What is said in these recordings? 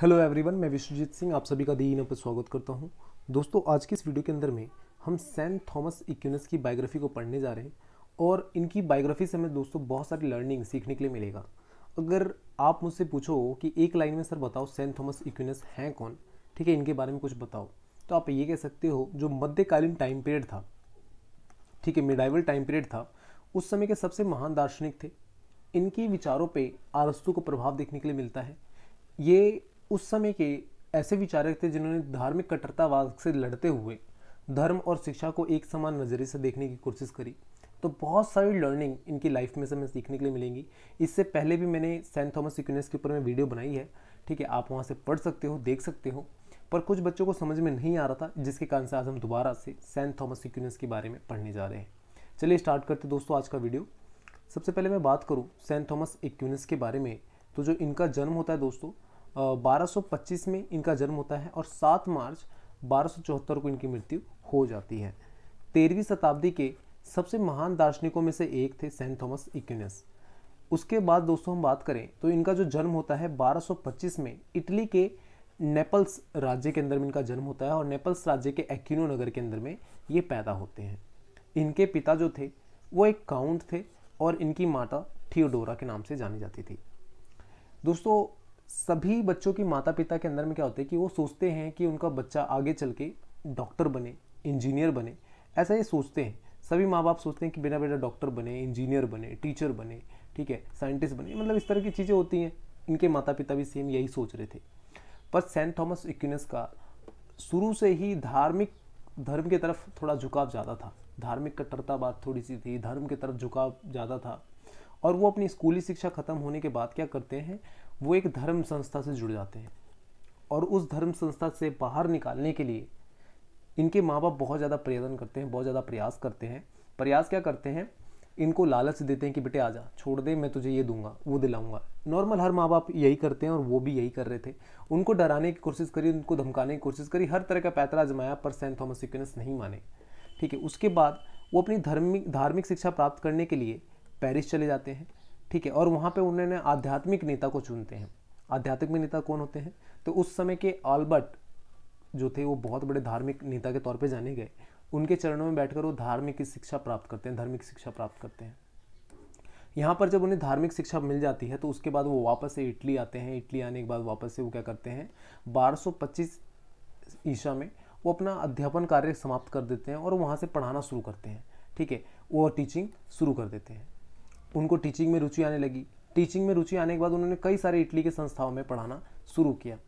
hello everyone मैं विश्वजीत सिंह आप सभी का दी पर स्वागत करता हूं दोस्तों आज की इस वीडियो के अंदर में हम सेंट थॉमस इक्यूनस की बायोग्राफी को पढ़ने जा रहे हैं और इनकी बायोग्राफी से हमें दोस्तों बहुत सारी लर्निंग सीखने के लिए मिलेगा अगर आप मुझसे पूछो कि एक लाइन में सर बताओ सेंट थॉमस इक्यूनस हैं कौन ठीक है इनके बारे में कुछ बताओ तो आप ये कह सकते हो जो मध्यकालीन टाइम पीरियड था ठीक है मिडाइवल टाइम पीरियड था उस समय के सबसे महान दार्शनिक थे इनके विचारों पर आरस्तु को प्रभाव देखने के लिए मिलता है ये उस समय के ऐसे विचारक थे जिन्होंने धार्मिक कट्टरतावाद से लड़ते हुए धर्म और शिक्षा को एक समान नज़रिए से देखने की कोशिश करी तो बहुत सारी लर्निंग इनकी लाइफ में से हमें सीखने के लिए मिलेंगी इससे पहले भी मैंने सेंट थॉमस इक्विनेस के ऊपर में वीडियो बनाई है ठीक है आप वहाँ से पढ़ सकते हो देख सकते हो पर कुछ बच्चों को समझ में नहीं आ रहा था जिसके कारण से आज हम दोबारा से सेंट थॉमस इक्विनेस के बारे में पढ़ने जा रहे हैं चलिए स्टार्ट करते दोस्तों आज का वीडियो सबसे पहले मैं बात करूँ सेंट थॉमस इक्विनेस के बारे में तो जो इनका जन्म होता है दोस्तों 1225 में इनका जन्म होता है और 7 मार्च बारह को इनकी मृत्यु हो जाती है तेरहवीं शताब्दी के सबसे महान दार्शनिकों में से एक थे सेंट थॉमस इक्यूनस उसके बाद दोस्तों हम बात करें तो इनका जो जन्म होता है 1225 में इटली के नेपल्स राज्य के अंदर में इनका जन्म होता है और नेपल्स राज्य के एक्यूनो नगर के अंदर में ये पैदा होते हैं इनके पिता जो थे वो एक काउंट थे और इनकी माता थियोडोरा के नाम से जानी जाती थी दोस्तों सभी बच्चों की माता पिता के अंदर में क्या होता है कि वो सोचते हैं कि उनका बच्चा आगे चल के डॉक्टर बने इंजीनियर बने ऐसा ये सोचते हैं सभी माँ बाप सोचते हैं कि बिना बेटा डॉक्टर बने इंजीनियर बने टीचर बने ठीक है साइंटिस्ट बने मतलब इस तरह की चीज़ें होती हैं इनके माता पिता भी सेम यही सोच रहे थे पर सेंट थॉमस इक्विनस का शुरू से ही धार्मिक धर्म की तरफ थोड़ा झुकाव ज़्यादा था धार्मिक कट्टरता बात थोड़ी सी थी धर्म की तरफ झुकाव ज़्यादा था और वो अपनी स्कूली शिक्षा ख़त्म होने के बाद क्या करते हैं वो एक धर्म संस्था से जुड़ जाते हैं और उस धर्म संस्था से बाहर निकालने के लिए इनके माँ बाप बहुत ज़्यादा प्रयत्न करते हैं बहुत ज़्यादा प्रयास करते हैं प्रयास क्या करते हैं इनको लालच देते हैं कि बेटे आजा छोड़ दे मैं तुझे ये दूंगा वो दिलाऊंगा नॉर्मल हर माँ बाप यही करते हैं और वो भी यही कर रहे थे उनको डराने की कोशिश करी उनको धमकाने की कोशिश करी हर तरह का पैतरा जमाया पर सेंट थॉमस सिक्विनस नहीं माने ठीक है उसके बाद वो अपनी धर्मिक धार्मिक शिक्षा प्राप्त करने के लिए पेरिस चले जाते हैं ठीक है और वहाँ पे उन्होंने आध्यात्मिक नेता को चुनते हैं आध्यात्मिक नेता कौन होते हैं तो उस समय के आल्बर्ट जो थे वो बहुत बड़े धार्मिक नेता के तौर पे जाने गए उनके चरणों में बैठकर वो धार्मिक शिक्षा प्राप्त करते हैं धार्मिक शिक्षा प्राप्त करते हैं यहाँ पर जब उन्हें धार्मिक शिक्षा मिल जाती है तो उसके बाद वो वापस से इटली आते हैं इटली आने के बाद वापस से वो क्या करते हैं 1225 ईसा में वो अपना अध्यापन कार्य समाप्त कर देते हैं और वहाँ से पढ़ाना शुरू करते हैं ठीक है वो टीचिंग शुरू कर देते हैं उनको टीचिंग में रुचि आने लगी टीचिंग में रुचि आने के बाद उन्होंने कई सारे इटली के संस्थाओं में पढ़ाना शुरू किया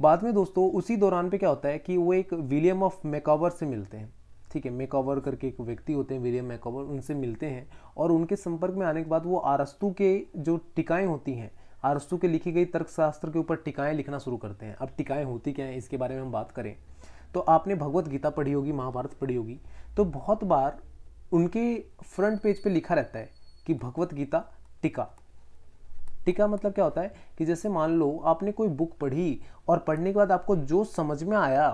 बाद में दोस्तों उसी दौरान पे क्या होता है कि वो एक विलियम ऑफ मेकावर से मिलते हैं ठीक है मेकावर करके एक व्यक्ति होते हैं विलियम मेकावर उनसे मिलते हैं और उनके संपर्क में आने के बाद वो आरस्तु के जो टिकाएँ होती हैं आरस्तु के लिखी गई तर्कशास्त्र के ऊपर टिकाएँ लिखना शुरू करते हैं अब टिकाएँ होती क्या हैं इसके बारे में हम बात करें तो आपने भगवत गीता पढ़ी होगी महाभारत पढ़ी होगी तो बहुत बार उनके फ्रंट पेज पे लिखा रहता है कि भगवत गीता टीका टीका मतलब क्या होता है कि जैसे मान लो आपने कोई बुक पढ़ी और पढ़ने के बाद आपको जो समझ में आया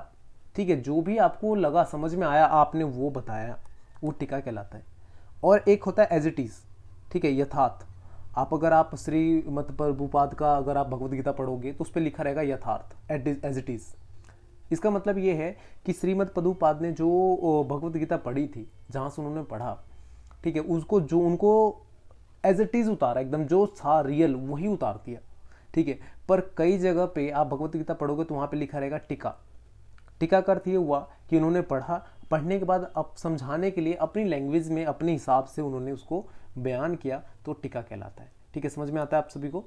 ठीक है जो भी आपको लगा समझ में आया आपने वो बताया वो टीका कहलाता है और एक होता है एज इट इज़ ठीक है यथार्थ आप अगर आप श्री मत प्रभुपाद का अगर आप भगवदगीता गीता पढ़ोगे तो उस पर लिखा रहेगा यथार्थ एट एज इट इज़ इसका मतलब ये है कि श्रीमद पदुपाद ने जो भगवत गीता पढ़ी थी जहाँ से उन्होंने पढ़ा ठीक है उसको जो उनको एज इट इज़ उतारा एकदम जो था रियल वही उतार दिया ठीक है पर कई जगह पे आप भगवत गीता पढ़ोगे तो वहाँ पे लिखा रहेगा टीका टीका का अर्थ ये हुआ कि उन्होंने पढ़ा पढ़ने के बाद अब समझाने के लिए अपनी लैंग्वेज में अपने हिसाब से उन्होंने उसको बयान किया तो टीका कहलाता है ठीक है समझ में आता है आप सभी को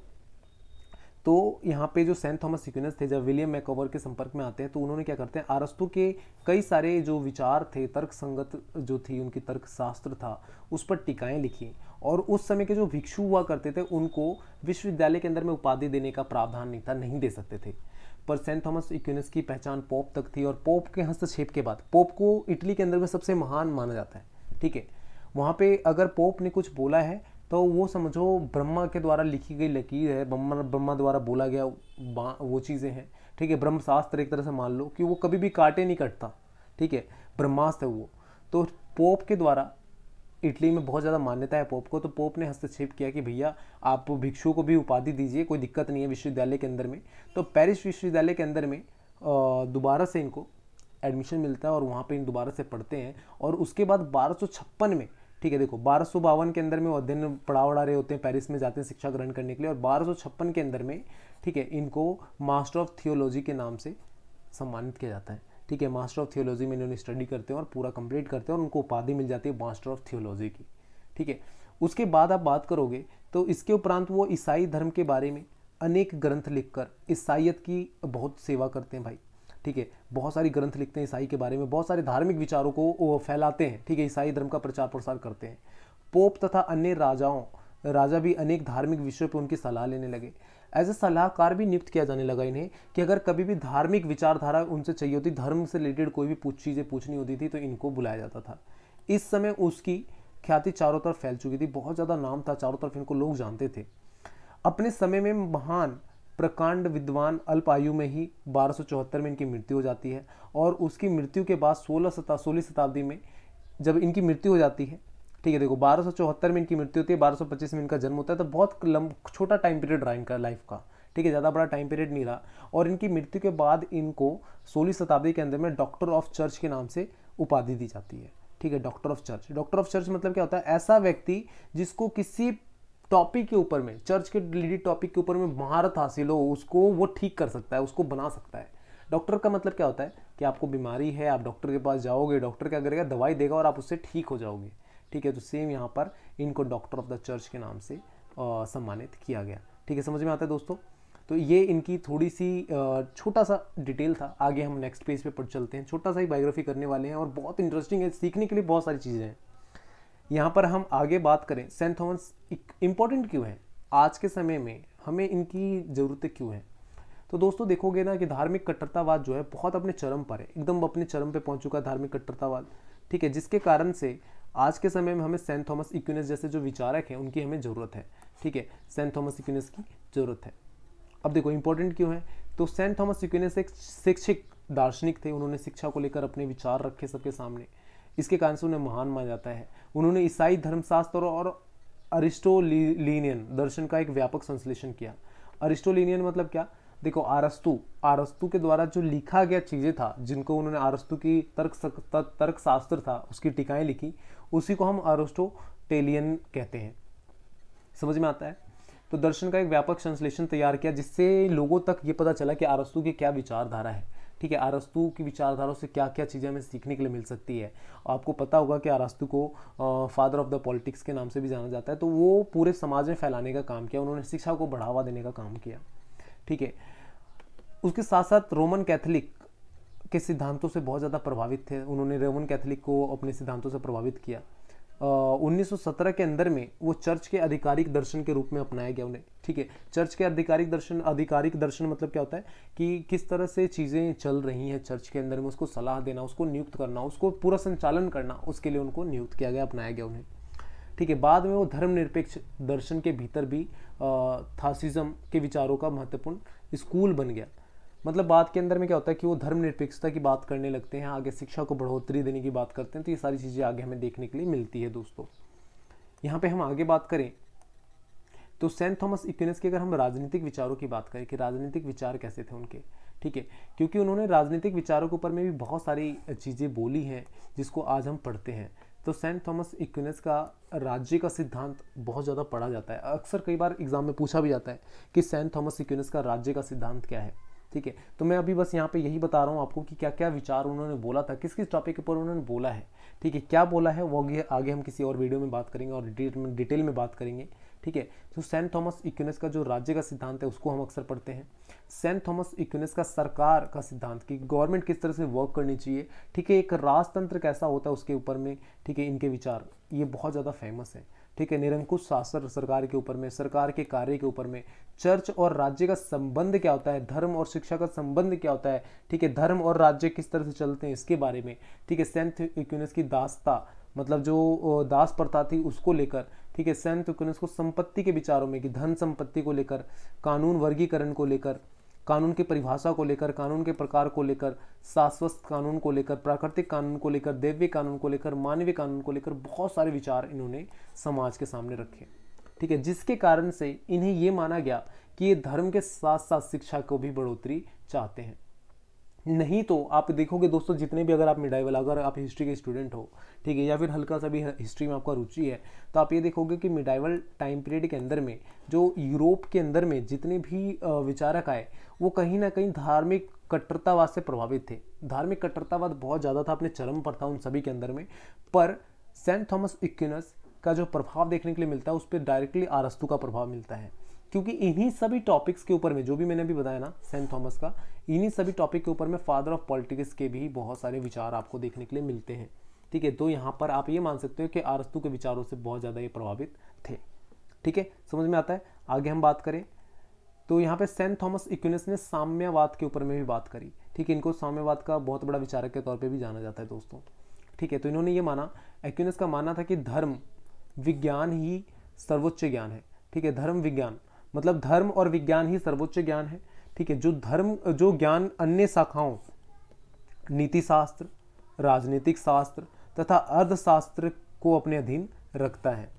तो यहाँ पे जो सेंट थॉमस सिक्यूनस थे जब विलियम मैकोवर के संपर्क में आते हैं तो उन्होंने क्या करते हैं आरस्तु के कई सारे जो विचार थे तर्क संगत जो थी उनकी तर्क शास्त्र था उस पर टीकाएँ लिखी और उस समय के जो भिक्षु हुआ करते थे उनको विश्वविद्यालय के अंदर में उपाधि देने का प्रावधान नहीं था नहीं दे सकते थे पर सेंट थॉमस इक्यूनस की पहचान पोप तक थी और पोप के हस्तक्षेप के बाद पोप को इटली के अंदर में सबसे महान माना जाता है ठीक है वहाँ पे अगर पोप ने कुछ बोला है तो वो समझो ब्रह्मा के द्वारा लिखी गई लकीर है ब्रह्मा ब्रह्मा द्वारा बोला गया वो चीज़ें हैं ठीक है ब्रह्मशास्त्र एक तरह से मान लो कि वो कभी भी काटे नहीं कटता ठीक है ब्रह्मास्त्र है वो तो पोप के द्वारा इटली में बहुत ज़्यादा मान्यता है पोप को तो पोप ने हस्तक्षेप किया कि भैया आप भिक्षु को भी उपाधि दीजिए कोई दिक्कत नहीं है विश्वविद्यालय के अंदर में तो पेरिस विश्वविद्यालय के अंदर में दोबारा से इनको एडमिशन मिलता है और वहाँ पे इन दोबारा से पढ़ते हैं और उसके बाद बारह में ठीक है देखो बारह के अंदर में वो अध्ययन पड़ाव उड़ा रहे होते हैं पेरिस में जाते हैं शिक्षा ग्रहण करने के लिए और बारह के अंदर में ठीक है इनको मास्टर ऑफ थियोलॉजी के नाम से सम्मानित किया जाता है ठीक है मास्टर ऑफ थियोलॉजी में इन्होंने स्टडी करते हैं और पूरा कंप्लीट करते हैं और उनको उपाधि मिल जाती है मास्टर ऑफ थियोलॉजी की ठीक है उसके बाद आप बात करोगे तो इसके उपरांत वो ईसाई धर्म के बारे में अनेक ग्रंथ लिखकर ईसाइत की बहुत सेवा करते हैं भाई ठीक है बहुत सारी ग्रंथ लिखते हैं ईसाई के बारे में बहुत सारे धार्मिक विचारों को फैलाते हैं ठीक है ईसाई धर्म का प्रचार प्रसार करते हैं पोप तथा अन्य राजाओं राजा भी अनेक धार्मिक विषयों पर उनकी सलाह लेने लगे एज ए सलाहकार भी नियुक्त किया जाने लगा इन्हें कि अगर कभी भी धार्मिक विचारधारा उनसे चाहिए होती धर्म से रिलेटेड कोई भी पूछ चीज़ें पूछनी होती थी तो इनको बुलाया जाता था इस समय उसकी ख्याति चारों तरफ फैल चुकी थी बहुत ज़्यादा नाम था चारों तरफ इनको लोग जानते थे अपने समय में महान प्रकांड विद्वान अल्प आयु में ही बारह में इनकी मृत्यु हो जाती है और उसकी मृत्यु के बाद सोलह सता सोलह शताब्दी में जब इनकी मृत्यु हो जाती है ठीक है देखो बारह में इनकी मृत्यु होती है बारह में इनका जन्म होता है तो बहुत लंब छोटा टाइम पीरियड रहा इनका लाइफ का ठीक है ज़्यादा बड़ा टाइम पीरियड नहीं रहा और इनकी मृत्यु के बाद इनको सोलह शताब्दी के अंदर में डॉक्टर ऑफ चर्च के नाम से उपाधि दी जाती है ठीक है doctor of church doctor of church मतलब क्या होता है ऐसा व्यक्ति जिसको किसी टॉपिक के ऊपर में चर्च के रिलेटेड टॉपिक के ऊपर में महारत हासिल हो उसको वो ठीक कर सकता है उसको बना सकता है डॉक्टर का मतलब क्या होता है कि आपको बीमारी है आप डॉक्टर के पास जाओगे डॉक्टर क्या करेगा दवाई देगा और आप उससे ठीक हो जाओगे ठीक है तो सेम यहाँ पर इनको डॉक्टर ऑफ द चर्च के नाम से सम्मानित किया गया ठीक है समझ में आता है दोस्तों तो ये इनकी थोड़ी सी छोटा सा डिटेल था आगे हम नेक्स्ट पेज पे पढ़ चलते हैं छोटा सा ही बायोग्राफी करने वाले हैं और बहुत इंटरेस्टिंग है सीखने के लिए बहुत सारी चीज़ें हैं यहाँ पर हम आगे बात करें सेंट थॉमस इम्पोर्टेंट क्यों है आज के समय में हमें इनकी ज़रूरतें क्यों हैं तो दोस्तों देखोगे ना कि धार्मिक कट्टरतावाद जो है बहुत अपने चरम पर है एकदम अपने चरम पर पहुंच चुका है धार्मिक कट्टरतावाद ठीक है जिसके कारण से आज के समय में हमें सेंट थॉमस इक्विनस जैसे जो विचारक हैं उनकी हमें ज़रूरत है ठीक है सेंट थॉमस इक्विनस की ज़रूरत है अब देखो इंपॉर्टेंट क्यों है तो सेंट थॉमस इक्विनस एक शिक्षित दार्शनिक थे उन्होंने शिक्षा को लेकर अपने विचार रखे सबके सामने इसके कारण से उन्हें महान माना जाता है उन्होंने ईसाई धर्मशास्त्र और अरिस्टोलिनियन दर्शन का एक व्यापक संश्लेषण किया अरिस्टोलिनियन मतलब क्या देखो आरस्तु आरस्तु के द्वारा जो लिखा गया चीज़ें था जिनको उन्होंने आरस्तु की तर्क तर्क शास्त्र था उसकी टिकाएं लिखी उसी को हम अरिस्टोटेलियन कहते हैं समझ में आता है तो दर्शन का एक व्यापक संश्लेषण तैयार किया जिससे लोगों तक ये पता चला कि आरस्तु की क्या विचारधारा है ठीक है अरस्तु की विचारधारा से क्या क्या चीज़ें हमें सीखने के लिए मिल सकती है आपको पता होगा कि अरस्तु को फादर ऑफ द पॉलिटिक्स के नाम से भी जाना जाता है तो वो पूरे समाज में फैलाने का काम किया उन्होंने शिक्षा को बढ़ावा देने का काम किया ठीक है उसके साथ साथ रोमन कैथलिक के सिद्धांतों से बहुत ज़्यादा प्रभावित थे उन्होंने रोमन कैथलिक को अपने सिद्धांतों से प्रभावित किया 1917 के अंदर में वो चर्च के आधिकारिक दर्शन के रूप में अपनाया गया उन्हें ठीक है चर्च के आधिकारिक दर्शन आधिकारिक दर्शन मतलब क्या होता है कि किस तरह से चीज़ें चल रही हैं चर्च के अंदर में उसको सलाह देना उसको नियुक्त करना उसको पूरा संचालन करना उसके लिए उनको नियुक्त किया गया अपनाया गया उन्हें ठीक है बाद में वो धर्मनिरपेक्ष दर्शन के भीतर भी थासिज्म के विचारों का महत्वपूर्ण स्कूल बन गया मतलब बात के अंदर में क्या होता है कि वो धर्मनिरपेक्षता की बात करने लगते हैं आगे शिक्षा को बढ़ोतरी देने की बात करते हैं तो ये सारी चीज़ें आगे हमें देखने के लिए मिलती है दोस्तों यहाँ पे हम आगे बात करें तो सेंट थॉमस इक्विनस की अगर हम राजनीतिक विचारों की बात करें कि राजनीतिक विचार कैसे थे उनके ठीक है क्योंकि उन्होंने राजनीतिक विचारों के ऊपर में भी बहुत सारी चीज़ें बोली हैं जिसको आज हम पढ़ते हैं तो सेंट थॉमस इक्विनस का राज्य का सिद्धांत बहुत ज़्यादा पढ़ा जाता है अक्सर कई बार एग्जाम में पूछा भी जाता है कि सेंट थॉमस इक्विनस का राज्य का सिद्धांत क्या है ठीक है तो मैं अभी बस यहाँ पे यही बता रहा हूँ आपको कि क्या क्या विचार उन्होंने बोला था किस किस टॉपिक पर उन्होंने बोला है ठीक है क्या बोला है वो आगे हम किसी और वीडियो में बात करेंगे और डिटेल में बात करेंगे ठीक है तो सेंट थॉमस इक्यूनस का जो राज्य का सिद्धांत है उसको हम अक्सर पढ़ते हैं सेंट थॉमस इक्यूनस का सरकार का सिद्धांत कि गवर्नमेंट किस तरह से वर्क करनी चाहिए ठीक है एक राजतंत्र कैसा होता है उसके ऊपर में ठीक है इनके विचार ये बहुत ज़्यादा फेमस है ठीक है निरंकुश शासन सरकार के ऊपर में सरकार के कार्य के ऊपर में चर्च और राज्य का संबंध क्या होता है धर्म और शिक्षा का संबंध क्या होता है ठीक है धर्म और राज्य किस तरह से चलते हैं इसके बारे में ठीक है सेंथ इक्यूनस की दासता मतलब जो दास प्रथा थी उसको लेकर ठीक है सेंथ इक्यूनस को संपत्ति के विचारों में कि धन संपत्ति को लेकर कानून वर्गीकरण को लेकर कानून की परिभाषा को लेकर कानून के प्रकार को लेकर शाश्वत कानून को लेकर प्राकृतिक कानून को लेकर दैवीय कानून को लेकर मानवीय कानून को लेकर बहुत सारे विचार इन्होंने समाज के सामने रखे ठीक है जिसके कारण से इन्हें ये माना गया कि ये धर्म के साथ साथ शिक्षा को भी बढ़ोतरी चाहते हैं नहीं तो आप देखोगे दोस्तों जितने भी अगर आप मिडाइवल अगर आप हिस्ट्री के स्टूडेंट हो ठीक है या फिर हल्का सा भी हिस्ट्री में आपका रुचि है तो आप ये देखोगे कि मिडाइवल टाइम पीरियड के अंदर में जो यूरोप के अंदर में जितने भी विचारक आए वो कहीं ना कहीं धार्मिक कट्टरतावाद से प्रभावित थे धार्मिक कट्टरतावाद बहुत ज़्यादा था अपने चरम पर था उन सभी के अंदर में पर सेंट थॉमस इक्विनस का जो प्रभाव देखने के लिए मिलता है उस पर डायरेक्टली आरस्तु का प्रभाव मिलता है क्योंकि इन्हीं सभी टॉपिक्स के ऊपर में जो भी मैंने अभी बताया ना सेंट थॉमस का इन्हीं सभी टॉपिक के ऊपर में फादर ऑफ पॉलिटिक्स के भी बहुत सारे विचार आपको देखने के लिए मिलते हैं ठीक है तो यहाँ पर आप ये मान सकते हो कि आरस्तु के विचारों से बहुत ज़्यादा ये प्रभावित थे ठीक है समझ में आता है आगे हम बात करें तो यहाँ पे सेंट थॉमस इक्विनस ने साम्यवाद के ऊपर में भी बात करी ठीक है इनको साम्यवाद का बहुत बड़ा विचारक के तौर पे भी जाना जाता है दोस्तों ठीक है तो इन्होंने ये माना एक्यूनस का मानना था कि धर्म विज्ञान ही सर्वोच्च ज्ञान है ठीक है धर्म विज्ञान मतलब धर्म और विज्ञान ही सर्वोच्च ज्ञान है ठीक है जो धर्म जो ज्ञान अन्य शाखाओं नीति शास्त्र राजनीतिक शास्त्र तथा अर्थशास्त्र को अपने अधीन रखता है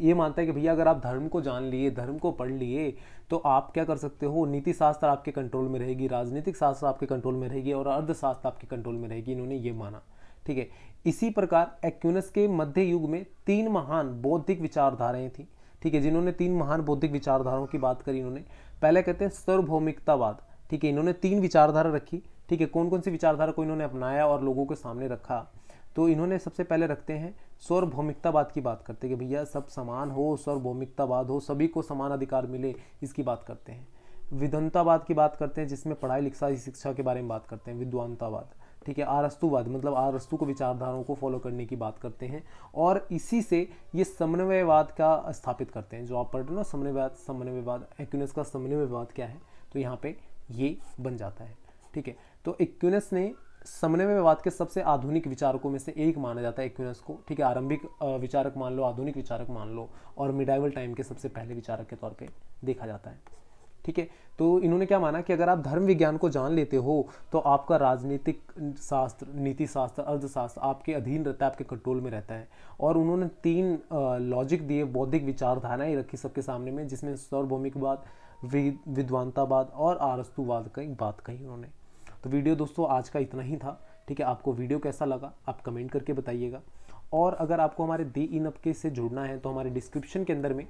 ये मानता है कि भैया अगर आप धर्म को जान लिए धर्म को पढ़ लिए तो आप क्या कर सकते हो नीति शास्त्र आपके कंट्रोल में रहेगी राजनीतिक शास्त्र आपके कंट्रोल में रहेगी और अर्धशास्त्र आपके कंट्रोल में रहेगी इन्होंने ये माना ठीक है इसी प्रकार एक्यूनस के मध्य युग में तीन महान बौद्धिक विचारधाराएं थी ठीक है जिन्होंने तीन महान बौद्धिक विचारधाराओं की बात करी इन्होंने पहले कहते हैं सर्वभौमिकतावाद ठीक है इन्होंने तीन विचारधारा रखी ठीक है कौन कौन सी विचारधारा को इन्होंने अपनाया और लोगों के सामने रखा तो इन्होंने सबसे पहले रखते हैं सर्वभौमिकतावाद की बात करते हैं कि भैया सब समान हो सर्वभौमिकतावाद हो सभी को समान अधिकार मिले इसकी बात करते हैं विधनतावाद की बात करते हैं जिसमें पढ़ाई लिखाई शिक्षा के बारे में बात करते हैं विद्वानतावाद ठीक है आरस्तुवाद मतलब आरस्तु को विचारधाराओं को फॉलो करने की बात करते हैं और इसी से ये समन्वयवाद का स्थापित करते हैं जो आप पढ़ रहे हो ना समन्वयवाद समन्वयवाद एक्यूनस का समन्वयवाद क्या है तो यहाँ पे ये बन जाता है ठीक है तो एक्यूनस ने समन्वयवाद के सबसे आधुनिक विचारकों में से एक माना जाता है एक्यूनस को ठीक है आरंभिक विचारक मान लो आधुनिक विचारक मान लो और मिडाइवल टाइम के सबसे पहले विचारक के तौर पर देखा जाता है ठीक है तो इन्होंने क्या माना कि अगर आप धर्म विज्ञान को जान लेते हो तो आपका राजनीतिक शास्त्र नीति शास्त्र अर्थशास्त्र आपके अधीन रहता है आपके कंट्रोल में रहता है और उन्होंने तीन लॉजिक दिए बौद्धिक विचारधाराएं रखी सबके सामने में जिसमें बात विद्वानतावाद और आरस्तुवाद की बात कही उन्होंने तो वीडियो दोस्तों आज का इतना ही था ठीक है आपको वीडियो कैसा लगा आप कमेंट करके बताइएगा और अगर आपको हमारे दी इन अप के से जुड़ना है तो हमारे डिस्क्रिप्शन के अंदर में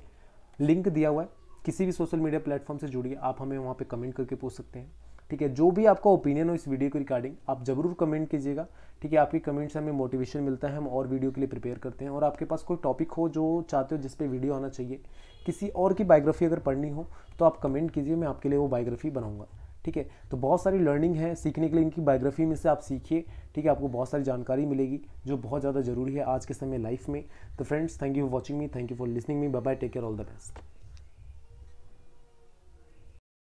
लिंक दिया हुआ है किसी भी सोशल मीडिया प्लेटफॉर्म से जुड़िए आप हमें वहाँ पर कमेंट करके पूछ सकते हैं ठीक है जो भी आपका ओपिनियन हो इस वीडियो के रिगार्डिंग आप ज़रूर कमेंट कीजिएगा ठीक है आपके कमेंट से हमें मोटिवेशन मिलता है हम और वीडियो के लिए प्रिपेयर करते हैं और आपके पास कोई टॉपिक हो जो चाहते हो जिस पे वीडियो आना चाहिए किसी और की बायोग्राफी अगर पढ़नी हो तो आप कमेंट कीजिए मैं आपके लिए वो बायोग्राफी बनाऊँगा ठीक है तो बहुत सारी लर्निंग है सीखने के लिए इनकी बायोग्राफी में से आप सीखिए ठीक है आपको बहुत सारी जानकारी मिलेगी जो बहुत ज़्यादा ज़रूरी है आज के समय लाइफ में तो friends thank you for watching me thank you for listening me bye take care all the best